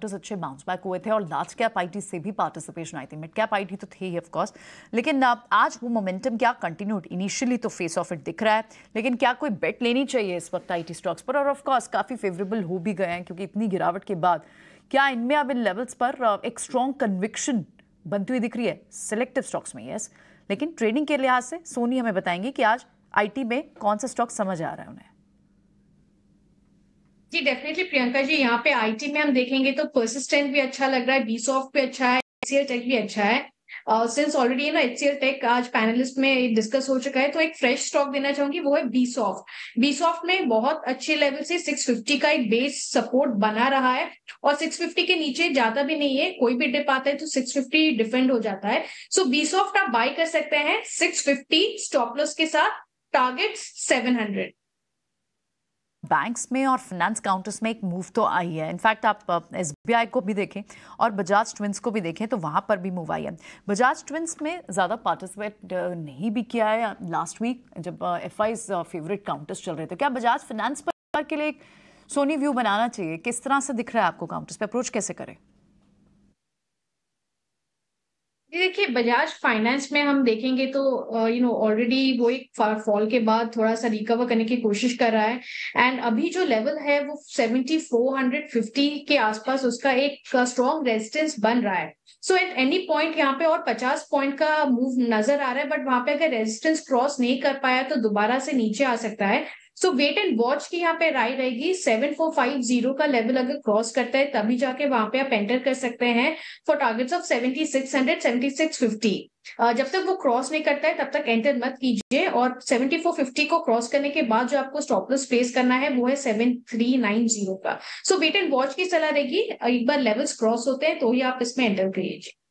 doctors अच्छे bounce back हुए थे और लार्ज कैप आई से भी पार्टिसिपेशन आई थी मिड कैप आई तो थी ही ऑफकोर्स लेकिन uh, आज वो मोमेंटम क्या कंटिन्यूड इनिशियली तो फेस ऑफ इट दिख रहा है लेकिन क्या कोई बेट लेनी चाहिए इस वक्त आई स्टॉक्स पर और ऑफकोर्स काफ़ी फेवरेबल हो भी गए हैं क्योंकि इतनी गिरावट के बाद क्या इनमें अब इन लेवल्स पर uh, एक स्ट्रॉन्ग कन्विक्शन बनती हुई दिख रही है सिलेक्टिव स्टॉक्स में येस लेकिन ट्रेडिंग के लिहाज से सोनी हमें बताएंगे कि आज आईटी में कौन सा स्टॉक समझ आ रहा है उन्हें जी डेफिनेटली प्रियंका जी यहाँ पे आईटी में हम देखेंगे तो परसिस्टेंट भी अच्छा लग रहा है बी सॉफ्ट भी अच्छा है एचसीएल टेक भी अच्छा है सिंस ऑलरेडी ना एचसीएल टेक आज पैनलिस्ट में डिस्कस हो चुका है तो एक फ्रेश स्टॉक देना चाहूंगी वो है बी सॉफ्ट बी सॉफ्ट में बहुत अच्छे लेवल से 650 का एक बेस सपोर्ट बना रहा है और 650 के नीचे ज्यादा भी नहीं है कोई भी डिप आता है तो 650 डिफेंड हो जाता है सो बी सॉफ्ट आप बाय कर सकते हैं 650 स्टॉपलस के साथ टारगेट 700 बैंक्स में और फाइनेंस काउंटर्स में एक मूव तो आई है इनफैक्ट आप एस uh, को भी देखें और बजाज ट्विंस को भी देखें तो वहाँ पर भी मूव आई है बजाज ट्विंस में ज़्यादा पार्टिसिपेट uh, नहीं भी किया है लास्ट वीक जब एफ फेवरेट काउंटर्स चल रहे थे क्या बजाज फाइनेंस पर के लिए एक सोनी व्यू बनाना चाहिए किस तरह से दिख रहा है आपको काउंटर्स पर अप्रोच कैसे करें देखिए बजाज फाइनेंस में हम देखेंगे तो यू नो ऑलरेडी वो एक फॉल के बाद थोड़ा सा रिकवर करने की कोशिश कर रहा है एंड अभी जो लेवल है वो सेवेंटी फोर हंड्रेड फिफ्टी के आसपास उसका एक स्ट्रॉन्ग रेजिस्टेंस बन रहा है सो एट एनी पॉइंट यहाँ पे और पचास पॉइंट का मूव नजर आ रहा है बट वहां पे अगर रेजिस्टेंस क्रॉस नहीं कर पाया तो दोबारा से नीचे आ सकता है सो वेट एंड वॉच की यहाँ पे राय रहेगी सेवन फोर फाइव जीरो का लेवल अगर क्रॉस करता है तभी जाके वहां पे आप एंटर कर सकते हैं for targets of seventy six hundred seventy six fifty जब तक वो क्रॉस नहीं करता है तब तक एंटर मत कीजिए और सेवेंटी फोर फिफ्टी को क्रॉस करने के बाद जो आपको स्टॉपलेस प्लेस करना है वो है सेवन थ्री नाइन जीरो का सो वेट एंड वॉच की सलाह रहेगी एक बार लेवल्स क्रॉस होते हैं तो ही आप इसमें एंटर कर लीजिए